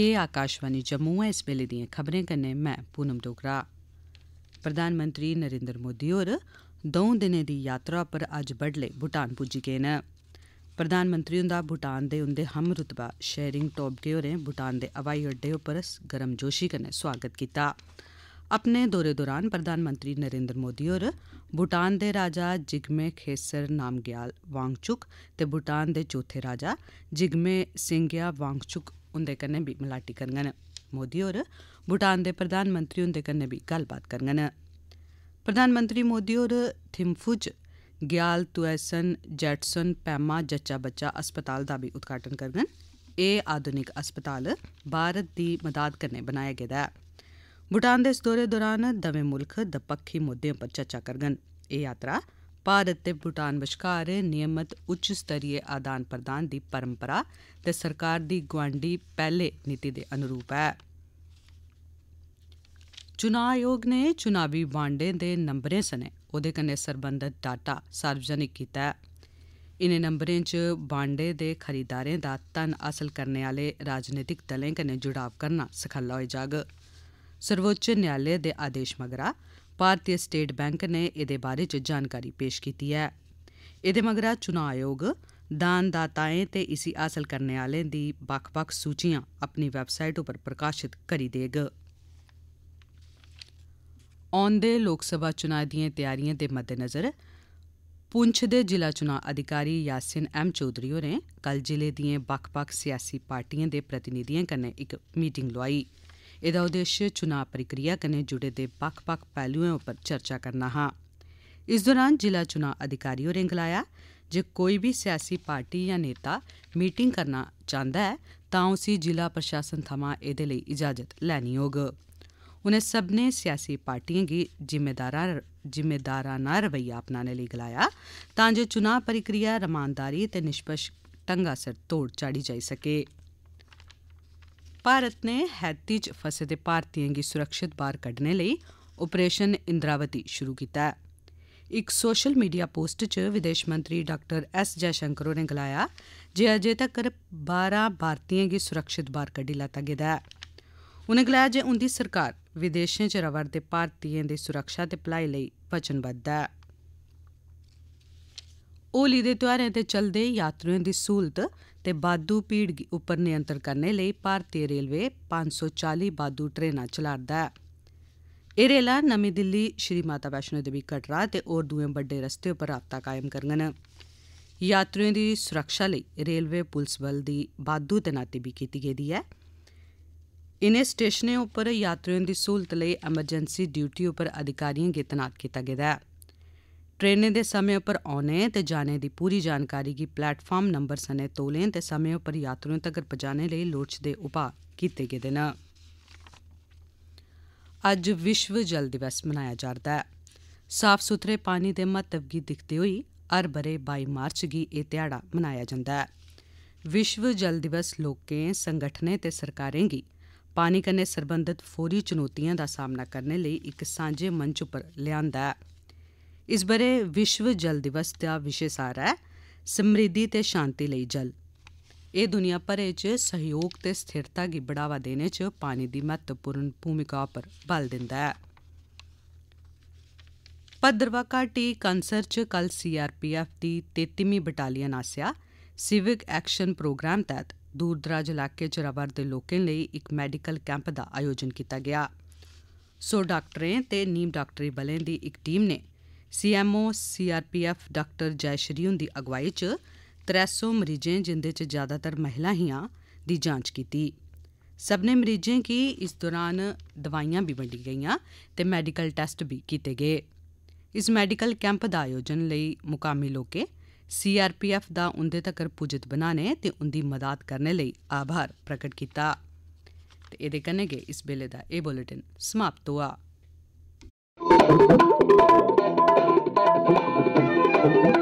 एह् आकाशवाणी जम्मू ऐ इस बेल्ले दिएं खबरें कन्नै में पूनम डोगरा प्रधानमंत्री नरेन्द्र मोदी होर दौं दिनें दी यात्रा उप्पर अज्ज बड्डलै भूटान पुज्जी गे न प्रधानमंत्री हुंदा भूटान दे उंदे हमरूतबा शेरिंग टोब्गे होरें भूटान दे ब्हाई अड्डे उप्पर गर्मजोशी कन्नै सोआगत कीता अपने दौरे दौरान प्रधानमंत्री नरेन्द्र मोदी होर भूटान दे राजा जिगमे खेसर नामग्याल वांगचुक ते भूटान दे चौथे राजा जिगमे सिंगया वांगचुक उन्दे कन्नै बी मलाटी करङन मोदी होर भूटान दे प्रधानमंत्री हुन्दे कन्नै बी गल्लबात करङन प्रधानमंत्री मोदी होर थिम्फू च ग्याल तुएसन जैटसन पैमा जच्चा बच्चा अस्पताल दा बी उद्घाटन करङन एह् आधुनिक अस्पताल भारत दी मदाद कन्नै बनाया गेदा ऐ भूटान दे इस दौरे दौरान दवै मुल्ख दपक्खी मुद्दें पर चर्चा करङन एह् यात्रा ਭਾਰਤ ਤੇ ਭੂਟਾਨ ਵਿਚਕਾਰ ਨਿਯਮਤ ਉੱਚ ਸਤਰੀਏ ਆਦਾਨ ਪ੍ਰਦਾਨ ਦੀ ਪਰੰਪਰਾ ਤੇ ਸਰਕਾਰ ਦੀ ਗਵਾਂਡੀ ਪਹਿਲੇ ਨੀਤੀ ਦੇ ਅਨੁਰੂਪ ਹੈ ਚੋਣ ਆਯੋਗ ਨੇ ਚੁਣਾਵੀ ਵਾਂਡੇ ਦੇ ਨੰਬਰੇ ਸਨੇ ਉਹਦੇ ਕੰਨੇ ਸੰਬੰਧਿਤ ਡਾਟਾ ਸਾਰਜਨਿਕ ਕੀਤਾ ਇਨੇ ਨੰਬਰੇ ਚ ਵਾਂਡੇ ਦੇ ਖਰੀਦਾਰਾਂ ਦਾ ਤਨ ਅਸਲ ਕਰਨ ਵਾਲੇ ਰਾਜਨੀਤਿਕ ਦਲਾਂ ਕੰਨੇ ਜੁੜਾਵ ਕਰਨਾ ਸਖੱਲਾ ਹੋਏ ਜਾਗ ਸਰਵੋੱਚ ਨਿਆਲੇ ਦੇ ਆਦੇਸ਼ ਮਗਰਾ ਭਾਰਤੀ ਸਟੇਟ ਬੈਂਕ ਨੇ ਇਹਦੇ ਬਾਰੇ ਚ ਜਾਣਕਾਰੀ ਪੇਸ਼ ਕੀਤੀ ਹੈ ਇਹਦੇ ਮਗਰਾ ਚੋਣ ਆਯੋਗ ਦਾਨਦਾਤਾਏ ਤੇ ਇਸੇ ਹਾਸਲ ਕਰਨ ਵਾਲੇ ਦੀ ਵੱਖ-ਵੱਖ ਸੂਚੀਆਂ ਆਪਣੀ ਵੈਬਸਾਈਟ ਉੱਪਰ ਪ੍ਰਕਾਸ਼ਿਤ ਕਰੀ ਦੇਗ ਦੇ ਲੋਕ ਸਭਾ ਚੋਣਾਂ ਦੀਆਂ ਤਿਆਰੀਆਂ ਦੇ ਮੱਦੇਨਜ਼ਰ ਪੁੰਛ ਦੇ ਜ਼ਿਲ੍ਹਾ ਚੋਣ ਅਧਿਕਾਰੀ ਯਾਸਿਨ ਐਮ ਚੌਧਰੀ ਹੋਰੇ ਕੱਲ ਜ਼ਿਲ੍ਹੇ ਦੀਆਂ ਵੱਖ-ਵੱਖ ਸਿਆਸੀ ਪਾਰਟੀਆਂ ਦੇ ਪ੍ਰਤੀਨਿਧੀਆਂ ਕਨੇ ਇੱਕ ਮੀਟਿੰਗ ਲਵਾਈ ਇਹਦਾ ਉਦੇਸ਼ ਚੋਣਾਂ ਪ੍ਰਕਿਰਿਆ ਕਨੇ ਜੁੜੇ ਦੇ ਪੱਖ ਪੱਖ ਪਹਿਲੂਆਂ ਉੱਪਰ ਚਰਚਾ ਕਰਨਾ ਹਾਂ ਇਸ ਦੌਰਾਨ ਜ਼ਿਲ੍ਹਾ ਚੋਣ ਅਧਿਕਾਰੀ ਹੋਰੇ ਗਲਾਇਆ ਜੇ ਕੋਈ ਵੀ ਸਿਆਸੀ ਪਾਰਟੀ ਜਾਂ ਨੇਤਾ ਮੀਟਿੰਗ ਕਰਨਾ ਚਾਹੁੰਦਾ ਹੈ ਤਾਂ ਉਸੇ ਜ਼ਿਲ੍ਹਾ ਪ੍ਰਸ਼ਾਸਨ ਥਮਾਂ ਇਹਦੇ ਲਈ ਇਜਾਜ਼ਤ ਲੈਣੀ ਹੋਗ ਉਹਨੇ ਸਭ ਨੇ ਸਿਆਸੀ ਪਾਰਟੀਆਂ ਦੀ ਜ਼ਿੰਮੇਦਾਰਾਂ ਜ਼ਿੰਮੇਦਾਰਾਨਾ ਰਵਈਆ ਅਪਣਾਣੇ ਲਈ ਗਲਾਇਆ ਤਾਂ ਜੋ ਚੋਣ ਪ੍ਰਕਿਰਿਆ ਰਮਾਨਦਾਰੀ ਤੇ ਨਿਸ਼ਪਸ਼ ਟੰਗਾ ਸਰ ਤੋੜ ਚਾੜੀ ਜਾਈ ਸਕੇ ਭਾਰਤ ਨੇ ਹੈਤੀ 'ਚ ਫਸੇ ਦੇ ਭਾਰਤੀਆਂ ਦੀ ਸੁਰੱਖਿਅਤ ਬਾਹਰ ਕੱਢਣ ਲਈ ਆਪਰੇਸ਼ਨ ਇੰਦਰਾਵਤੀ ਸ਼ੁਰੂ ਕੀਤਾ ਹੈ। ਇੱਕ ਸੋਸ਼ਲ ਮੀਡੀਆ ਪੋਸਟ 'ਚ ਵਿਦੇਸ਼ ਮੰਤਰੀ ਡਾਕਟਰ ਐਸ ਜੈ ਜੈਸ਼ੰਕਰ ਨੇ ਗਲਾਇਆ ਜੇ ਅਜੇ ਤੱਕ 12 ਭਾਰਤੀਆਂ ਦੀ ਸੁਰੱਖਿਅਤ ਬਾਹਰ ਕੱਢੀ ਲਾਤਾ ਗਿਆ ਹੈ। ਉਨੇ ਗਲਾਇਆ ਜੇ ਉਹਦੀ ਸਰਕਾਰ ਵਿਦੇਸ਼ਾਂ 'ਚ ਰਵਰ ਦੇ ਭਾਰਤੀਆਂ ਦੀ ਸੁਰੱਖਿਆ ਤੇ ਭਲਾਈ ਲਈ ਵਚਨਬੱਧ ਹੈ। ਹੋਲੀ ਦੇ ਤਿਉਹਾਰਾਂ ਤੇ ਚਲਦੇ ਯਾਤਰੀਆਂ ਦੀ ਸਹੂਲਤ ਤੇ ਬਾਦੂ ਭੀੜ ਉੱਪਰ ਨਿਯੰਤਰ ਕਰਨ ਲਈ ਭਾਰਤੀ ਰੇਲਵੇ 540 ਬਾਦੂ ਟ੍ਰੇਨਾਂ ਚਲਾਉਂਦਾ ਹੈ ਇਹ ਰੇਲਾ ਨਵੀਂ ਦਿੱਲੀ ਸ਼੍ਰੀ ਮਾਤਾ ਵੈਸ਼ਨੋ ਦੇਵੀ ਕਟਰਾ ਤੇ ਹੋਰ ਦੂਏ ਵੱਡੇ ਰਸਤੇ ਉੱਪਰ ਰਾਤਾ ਕਾਇਮ ਕਰਨਗੇ ਯਾਤਰੀਆਂ ਦੀ ਸੁਰੱਖਿਆ ਲਈ ਰੇਲਵੇ ਪੁਲਿਸ ਬਲ ਦੀ ਬਾਦੂ ਤਨਾਤੀ ਵੀ ਕੀਤੀ ਗਈ ਹੈ ਇਨੇ ਸਟੇਸ਼ਨਾਂ ਉੱਪਰ ਯਾਤਰੀਆਂ ਦੀ ਸਹੂਲਤ ਲਈ ਐਮਰਜੈਂਸੀ ਡਿਊਟੀ ਉੱਪਰ ਅਧਿਕਾਰੀਆਂ ਦੀ ਤਨਾਤ ਕੀਤਾ ਗਿਆ ਹੈ ਟ੍ਰੇਨੇ ਦੇ ਸਮੇਂ ਉੱਪਰ ਆਉਣੇ ਤੇ ਜਾਣੇ ਦੀ ਪੂਰੀ ਜਾਣਕਾਰੀ ਕੀ ਪਲੇਟਫਾਰਮ ਨੰਬਰ ਸਨੇ ਤੋਲੇ ਤੇ ਸਮੇਂ ਉੱਪਰ ਯਾਤਰੀਆਂ ਤੱਕ ਪਹੁੰਚਾਣੇ ਲਈ ਲੋਚ ਦੇ ਉਪਾਅ ਕੀਤੇ ਗਏ ਨੇ ਅੱਜ ਵਿਸ਼ਵ ਜਲ ਦਿਵਸ ਮਨਾਇਆ ਜਾਂਦਾ ਹੈ ਸਾਫ਼ ਸੁਥਰੇ ਪਾਣੀ ਦੇ ਮਹੱਤਵ ਕੀ ਦਿਖਦੇ ਹੋਈ ਅਰਬਰੇ 22 ਮਾਰਚ ਦੀ ਇਹ ਤਿਹਾੜਾ ਮਨਾਇਆ ਜਾਂਦਾ ਹੈ ਵਿਸ਼ਵ ਜਲ ਦਿਵਸ ਲੋਕਾਂ ਸੰਗਠਨੇ ਤੇ ਸਰਕਾਰਾਂ ਦੀ ਪਾਣੀ ਕੰਨੇ ਸੰਬੰਧਿਤ ਫੋਰੀ ਚੁਣੌਤੀਆਂ ਦਾ ਸਾਹਮਣਾ ਕਰਨ ਲਈ ਇੱਕ ਸਾਂਝੇ ਮੰਚ ਉੱਪਰ ਲਿਆਂਦਾ ਹੈ ਇਸ ਬਾਰੇ ਵਿਸ਼ਵ ਜਲ ਦਿਵਸ ਦਾ ਵਿਸ਼ੇ ਸਾਰਾ ਹੈ ਸਮ੍ਰਿੱਧੀ ਤੇ ਸ਼ਾਂਤੀ ਲਈ ਜਲ ਇਹ ਦੁਨੀਆ ਭਰੇ 'ਚ ਸਹਿਯੋਗ ਤੇ ਸਥਿਰਤਾ ਦੀ ਬੜਾਵਾ ਦੇਣੇ 'ਚ ਪਾਣੀ ਦੀ ਮਹੱਤਵਪੂਰਨ ਭੂਮਿਕਾ ਪਰ ਬਲ ਦਿੰਦਾ ਹੈ ਪਦਰਵਾ ਕਾਟੀ ਕੰਸਰ 'ਚ ਕੱਲ ਸੀਆਰਪੀਐਫ ਦੀ 33ਵੀਂ ਬਟਾਲੀਅਨ ਆਸਿਆ ਸਿਵਿਕ ਐਕਸ਼ਨ ਪ੍ਰੋਗਰਾਮ ਤਹਿਤ ਦੂਰ ਦਰਾਜ ਇਲਾਕੇ 'ਚ ਰਵਰ ਦੇ ਲੋਕਾਂ ਲਈ ਇੱਕ ਮੈਡੀਕਲ ਕੈਂਪ ਦਾ ਆਯੋਜਨ ਕੀਤਾ ਗਿਆ ਸੋ ਡਾਕਟਰਾਂ ਤੇ ਨੀਮ ਡਾਕਟਰੀ ਬਲਾਂ ਦੀ ਇੱਕ ਟੀਮ ਨੇ सीएमओ सीआरपीएफ डाक्टर जयश्री हुंदी अगुवाई च त्रै सौ मरीजें जिंदे च ज्यादातर महिलां हियां दी जांच कीती सब्भनें मरीजें गी इस दौरान दवाइयां भी बंडी गेईआं ते मैडिकल टेस्ट भी कीते गए इस मेडिकल कैंप दा आयोजन लेई मुकामी लोकें सीआरपीएफ दा उंदे तगर पुज्ज बनाने ते उंदी मदाद करने लेई आभार प्रकट कीता ते एह्दे कन्नै गै इस बेल्ले दा एह् बुलेटिन समाप्त होआ Música